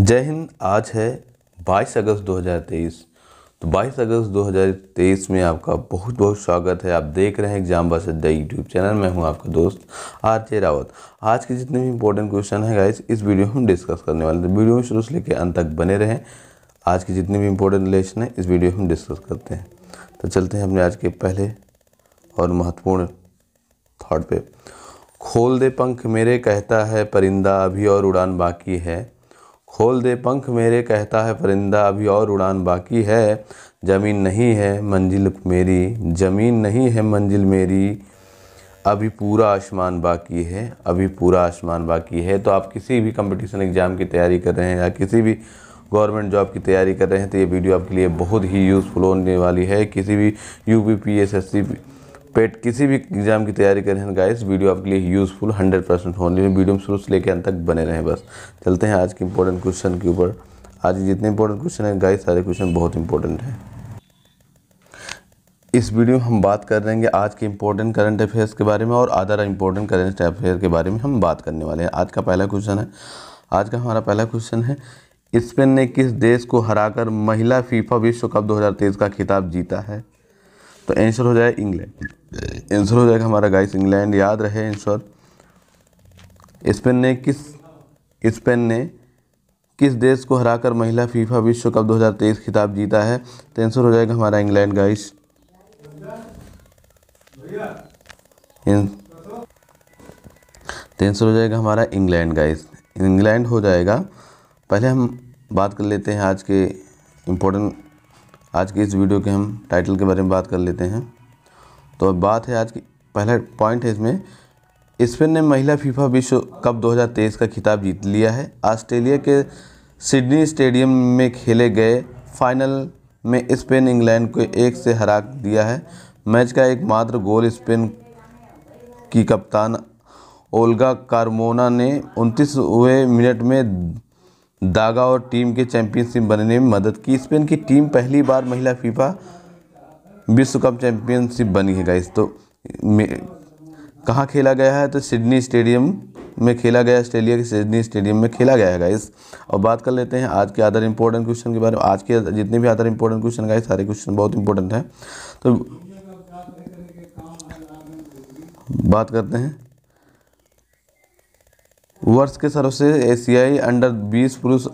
जय हिंद आज है 22 अगस्त 2023 तो 22 अगस्त 2023 में आपका बहुत बहुत स्वागत है आप देख रहे हैं एग्जाम बस अड्डा यूट्यूब चैनल मैं हूं आपका दोस्त आर जे रावत आज के जितने भी इंपॉर्टेंट क्वेश्चन है गाइस इस वीडियो में हम डिस्कस करने वाले हैं वीडियो तो में शुरू से लेकर अंत तक बने रहें आज के जितने भी इंपॉर्टेंट रिलेशन है इस वीडियो में हम डिस्कस करते हैं तो चलते हैं अपने आज के पहले और महत्वपूर्ण थाट पे खोल दे पंख मेरे कहता है परिंदा अभी और उड़ान बाकी है खोल दे पंख मेरे कहता है परिंदा अभी और उड़ान बाकी है ज़मीन नहीं है मंजिल मेरी ज़मीन नहीं है मंजिल मेरी अभी पूरा आसमान बाकी है अभी पूरा आसमान बाकी है तो आप किसी भी कंपटीशन एग्ज़ाम की तैयारी कर रहे हैं या किसी भी गवर्नमेंट जॉब की तैयारी कर रहे हैं तो ये वीडियो आपके लिए बहुत ही यूज़फुल होने वाली है किसी भी U P P S S C PET किसी भी एग्जाम की तैयारी करें गाइस वीडियो आपके लिए यूज़फुल हंड्रेड परसेंट होनी वीडियो में शुरू से लेकर अंत तक बने रहें बस चलते हैं आज के इंपॉर्टेंट क्वेश्चन के ऊपर आज जितने इंपॉर्टेंट क्वेश्चन हैं गाइस सारे क्वेश्चन बहुत इंपॉर्टेंट हैं इस वीडियो में हम बात कर हैं आज के इंपॉर्टेंट करंट अफेयर्स के बारे में और अदर इंपॉर्टेंट करंट अफेयर के बारे में हम बात करने वाले हैं आज का पहला क्वेश्चन है आज का हमारा पहला क्वेश्चन है स्पेन ने किस देश को हराकर महिला फीफा विश्व कप 2023 का खिताब जीता है तो आंसर हो जाएगा इंग्लैंड आंसर हो जाएगा हमारा गाइस इंग्लैंड याद रहे आंसर स्पेन ने किस स्पेन ने किस देश को हराकर महिला फीफा विश्व कप 2023 खिताब जीता है तो आंसर हो जाएगा हमारा इंग्लैंड गाइस तो आंसर हो जाएगा हमारा इंग्लैंड गाइस इंग्लैंड हो जाएगा पहले हम बात कर लेते हैं आज के इम्पोर्टेंट आज की इस वीडियो के हम टाइटल के बारे में बात कर लेते हैं तो बात है आज की पहला पॉइंट है इसमें स्पेन ने महिला फीफा विश्व कप 2023 का खिताब जीत लिया है ऑस्ट्रेलिया के सिडनी स्टेडियम में खेले गए फाइनल में स्पेन इंग्लैंड को एक से हरा दिया है मैच का एकमात्र गोल स्पेन की कप्तान ओल्गा कारमोना ने उनतीसवें मिनट में दागा और टीम के चैंपियनशिप बनने में मदद की स्पेन की टीम पहली बार महिला फीफा विश्व कप चैंपियनशिप बनी है गाइस तो कहाँ खेला गया है तो सिडनी स्टेडियम में खेला गया ऑस्ट्रेलिया के सिडनी स्टेडियम में खेला गया है गाइस और बात कर लेते हैं आज के अदर इंपॉर्टेंट क्वेश्चन के बारे में आज के जितने भी अदर इंपॉर्टेंट क्वेश्चन गाइस सारे क्वेश्चन बहुत इंपॉर्टेंट हैं तो बात करते हैं वर्ष के सर्वश्रेष्ठ एशियाई अंडर बीस पुरुष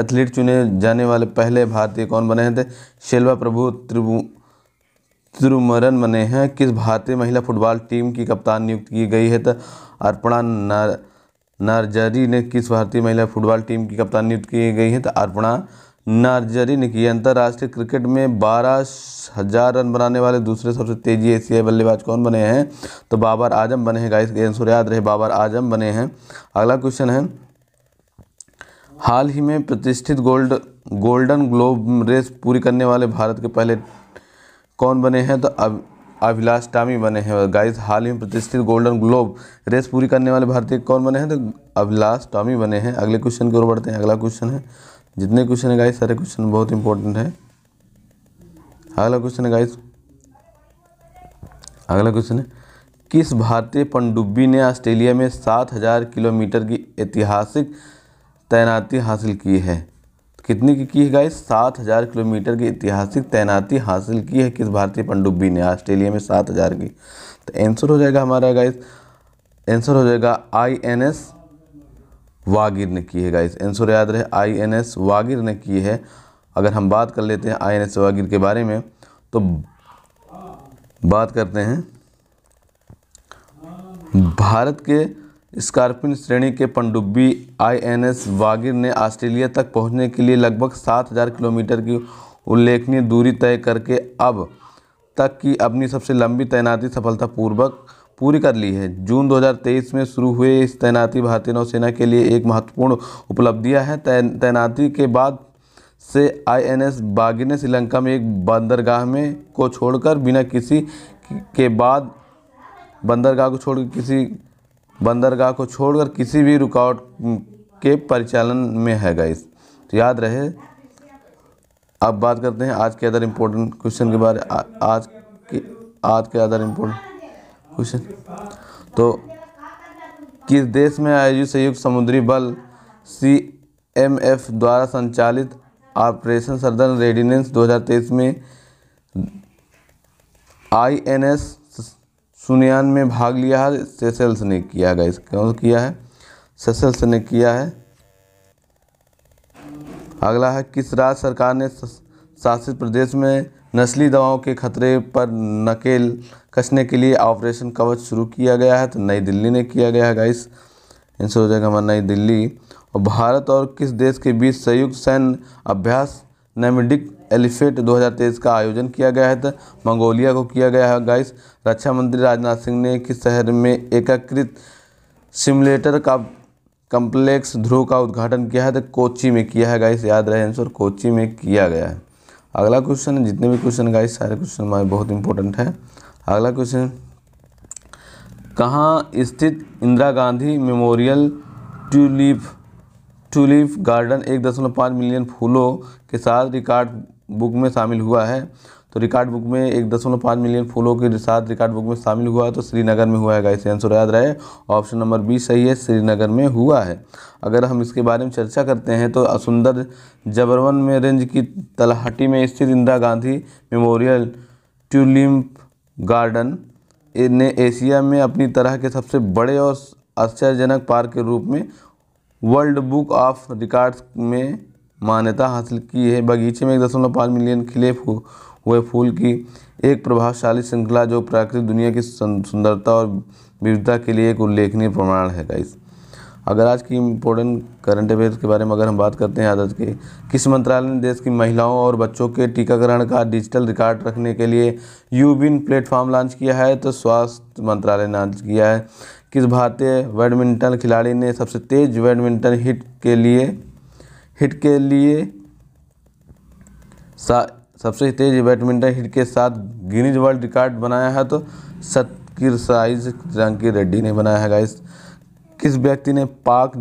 एथलीट चुने जाने वाले पहले भारतीय कौन बने थे शेलवा प्रभु त्रिमरन बने हैं किस भारतीय महिला फुटबॉल टीम की कप्तान नियुक्त की गई है तो अर्पणा नार नारजारी ने किस भारतीय महिला फुटबॉल टीम की कप्तान नियुक्त की गई है तो अर्पणा नाजरीन की अंतर्राष्ट्रीय क्रिकेट में बारह हज़ार रन बनाने वाले दूसरे सबसे तेज़ी एशियाई बल्लेबाज कौन बने हैं तो बाबर आजम बने हैं गाइस आंसर याद रहे बाबर आजम बने हैं अगला क्वेश्चन है हाल ही में प्रतिष्ठित गोल्ड गोल्डन ग्लोब रेस पूरी करने वाले भारत के पहले कौन बने हैं तो अब अभिलाष टामी बने हैं गाइस हाल ही में प्रतिष्ठित गोल्डन ग्लोब रेस पूरी करने वाले भारतीय कौन बने हैं तो अभिलाष टामी बने हैं अगले क्वेश्चन की ओर बढ़ते हैं अगला क्वेश्चन है जितने क्वेश्चन है गाइस सारे क्वेश्चन बहुत इंपॉर्टेंट है अगला क्वेश्चन है गाइस अगला क्वेश्चन है किस भारतीय पनडुब्बी ने ऑस्ट्रेलिया में सात हजार किलोमीटर की ऐतिहासिक तैनाती हासिल की है कितनी की की है गाइस सात हज़ार किलोमीटर की ऐतिहासिक तैनाती हासिल की है किस भारतीय पनडुब्बी ने ऑस्ट्रेलिया में सात हज़ार की तो आंसर हो जाएगा हमारा गाइस आंसर हो जाएगा आई एन एस वागिर ने की है गाइस आंसर याद रहे आई एन एस वागिर ने की है अगर हम बात कर लेते हैं आई एन एस के बारे में तो बात करते हैं भारत के स्कॉर्पिन श्रेणी के पनडुब्बी आईएनएस वागिर ने ऑस्ट्रेलिया तक पहुंचने के लिए लगभग 7000 किलोमीटर की उल्लेखनीय दूरी तय करके अब तक की अपनी सबसे लंबी तैनाती सफलतापूर्वक पूरी कर ली है जून 2023 में शुरू हुए इस तैनाती भारतीय नौसेना के लिए एक महत्वपूर्ण उपलब्धियाँ हैं तैनाती के बाद से आईएनएस बागी ने श्रीलंका में एक बंदरगाह में को छोड़कर बिना किसी के बाद बंदरगाह को छोड़कर किसी बंदरगाह को छोड़कर किसी भी रुकावट के परिचालन में है गई तो याद रहे अब बात करते हैं आज के अदर इम्पोर्टेंट क्वेश्चन के बारे आज के आज के अदर इम्पोर्टेंट क्वेश्चन तो किस देश में आयोजित संयुक्त समुद्री बल सी एम एफ द्वारा संचालित ऑपरेशन सदर्न रेडिनेंस 2023 में आई एन एस सुनियान में भाग लिया है सेसेल्स ने किया गया क्यों किया है सेसेल्स ने किया है अगला है किस राज्य सरकार ने शासित प्रदेश में नस्ली दवाओं के खतरे पर नकेल कसने के लिए ऑपरेशन कवच शुरू किया गया है तो नई दिल्ली ने किया गया है गाइस इनसे हो जाएगा हमारा नई दिल्ली और भारत और किस देश के बीच संयुक्त सैन्य अभ्यास नेमेडिक एलिफेट 2023 का आयोजन किया गया है तो मंगोलिया को किया गया है गाइस रक्षा मंत्री राजनाथ सिंह ने किस शहर में एकीकृत सिमुलेटर का कम्प्लेक्स ध्रुव का उद्घाटन किया है तो कोची में किया है गाइस याद रहे आंसर कोची में किया गया है अगला क्वेश्चन है जितने भी क्वेश्चन गाइज सारे क्वेश्चन हमारे बहुत इंपॉर्टेंट है अगला क्वेश्चन कहाँ स्थित Indira Gandhi memorial tulip tulip garden एक दशमलव पाँच मिलियन फूलों के साथ रिकॉर्ड बुक में शामिल हुआ है तो रिकॉर्ड बुक में एक दशमलव पाँच मिलियन फूलों के साथ रिकॉर्ड बुक में शामिल हुआ है तो श्रीनगर में हुआ है गाइस आंसर याद रहे ऑप्शन नंबर बी सही है श्रीनगर में हुआ है अगर हम इसके बारे में चर्चा करते हैं तो असुंदर जबरवन में रेंज की तलहटी में स्थित Indira Gandhi memorial tulip garden ने एशिया में अपनी तरह के सबसे बड़े और आश्चर्यजनक पार्क के रूप में वर्ल्ड बुक ऑफ रिकॉर्ड्स में मान्यता हासिल की है बगीचे में एक दशमलव पाँच मिलियन खिले हुए फूल की एक प्रभावशाली श्रृंखला जो प्राकृतिक दुनिया की सुंदरता और विविधता के लिए एक उल्लेखनीय प्रमाण है गाइस अगर आज की इम्पोर्टेंट करंट अफेयर्स के बारे में अगर हम बात करते हैं आदत के किस मंत्रालय ने देश की महिलाओं और बच्चों के टीकाकरण का डिजिटल रिकॉर्ड रखने के लिए यूबिन प्लेटफॉर्म लॉन्च किया है तो स्वास्थ्य मंत्रालय ने लॉन्च किया है किस भारतीय बैडमिंटन खिलाड़ी ने सबसे तेज बैडमिंटन हिट के लिए हिट के लिए सबसे तेज बैडमिंटन हिट के साथ गिनीज वर्ल्ड रिकॉर्ड बनाया है तो सतकिर साइज रंकी रेड्डी ने बनाया है गाइस किस व्यक्ति ने पाक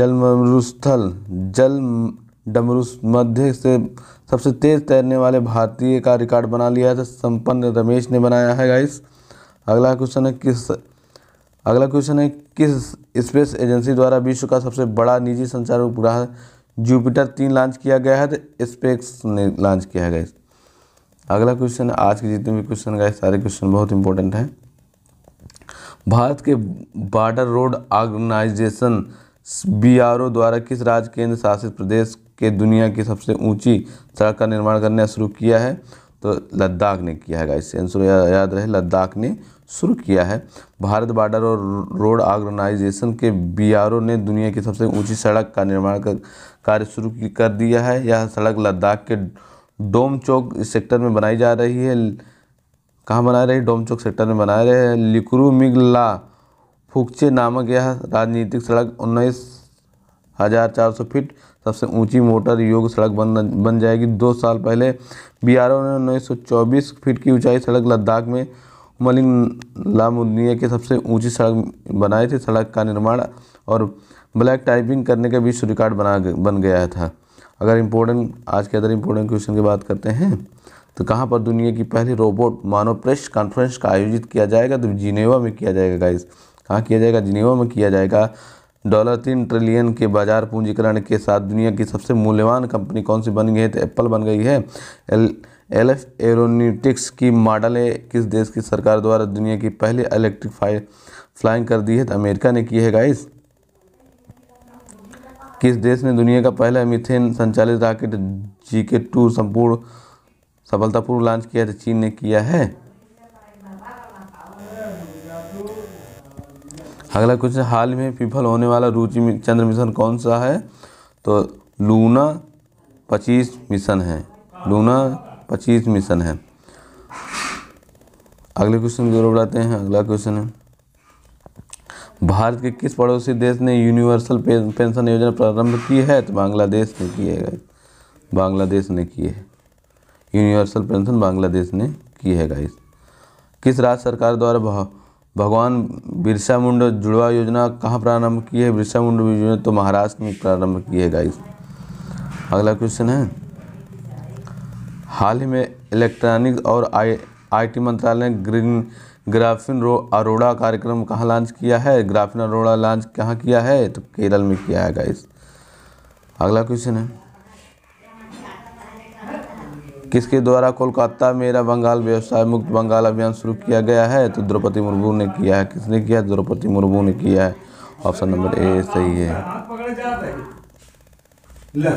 जलमरुस्थल जल डमरुस मध्य से सबसे तेज तैरने वाले भारतीय का रिकॉर्ड बना लिया था तो संपन्न रमेश ने बनाया है गाइस अगला क्वेश्चन है किस अगला क्वेश्चन है किस स्पेस एजेंसी द्वारा विश्व का सबसे बड़ा निजी संचार उपग्रह जुपिटर तीन लॉन्च किया गया है तो स्पेक्स ने लॉन्च किया है गैस अगला क्वेश्चन आज के जितने भी क्वेश्चन गए सारे क्वेश्चन बहुत इंपॉर्टेंट हैं भारत के बॉर्डर रोड ऑर्गेनाइजेशन बी द्वारा किस राज्य केंद्र शासित प्रदेश के दुनिया की सबसे ऊंची सड़क का निर्माण करने शुरू किया है तो लद्दाख ने किया है गाइस आंसर याद रहे लद्दाख ने शुरू किया है भारत बॉर्डर और रोड ऑर्गेनाइजेशन के बी ने दुनिया की सबसे ऊंची सड़क का निर्माण का कार्य शुरू कर दिया है यह सड़क लद्दाख के डोम चौक सेक्टर में बनाई जा रही है कहाँ बना रही डोम चौक सेक्टर में बना रहे हैं लिक्रू मिगला फुकचे नामक यह राजनीतिक सड़क उन्नीस हज़ार चार सौ फीट सबसे ऊंची मोटर योग सड़क बन बन जाएगी दो साल पहले बी ने उन्नीस सौ चौबीस फीट की ऊंचाई सड़क लद्दाख में मलिंग लामुदनिया के सबसे ऊंची सड़क बनाई थी सड़क का निर्माण और ब्लैक टाइपिंग करने का विश्व रिकॉर्ड बना बन गया था अगर इम्पोर्टेंट आज के अंदर इम्पोर्टेंट क्वेश्चन की बात करते हैं तो कहाँ पर दुनिया की पहली रोबोट मानव प्रेस कॉन्फ्रेंस का आयोजित किया जाएगा तो जिनेवा में किया जाएगा गाइस कहाँ किया जाएगा जिनेवा में किया जाएगा डॉलर तीन ट्रिलियन के बाजार पूंजीकरण के साथ दुनिया की सबसे मूल्यवान कंपनी कौन सी बन गई है तो एप्पल बन गई है एल एल एफ एरोनिटिक्स की मॉडल है किस देश की सरकार द्वारा दुनिया की पहली इलेक्ट्रिक फ्लाइंग कर दी है तो अमेरिका ने की है गाइस किस देश ने दुनिया का पहला मिथेन संचालित रॉकेट जी के टू संपूर्ण सफलतापूर्ण लॉन्च किया तो चीन ने किया है अगला क्वेश्चन हाल में विफल होने वाला रुचि चंद्र मिशन कौन सा है तो लूना पच्चीस मिशन है लूना पच्चीस मिशन है अगले क्वेश्चन जरूर बढ़ाते हैं अगला क्वेश्चन है भारत के किस पड़ोसी देश ने यूनिवर्सल पेंशन योजना प्रारंभ की है तो बांग्लादेश ने की है बांग्लादेश ने की है यूनिवर्सल पेंशन बांग्लादेश ने की है गाइस किस राज्य सरकार द्वारा भगवान बिरसा मुंड जुड़वा योजना कहाँ प्रारंभ की है बिरसा मुंड योजना तो महाराष्ट्र में प्रारंभ की है गाइस अगला क्वेश्चन है हाल ही में इलेक्ट्रॉनिक और आई आईटी मंत्रालय ने ग्रीन ग्राफिन रो अरोड़ा कार्यक्रम कहाँ लॉन्च किया है ग्राफिन अरोड़ा लॉन्च कहाँ किया है तो केरल में किया है गाइस अगला क्वेश्चन है किसके द्वारा कोलकाता मेरा बंगाल व्यवसाय मुक्त बंगाल अभियान शुरू किया गया है तो द्रौपदी मुर्मू ने किया है किसने किया द्रौपदी मुर्मू ने किया है ऑप्शन नंबर ए सही है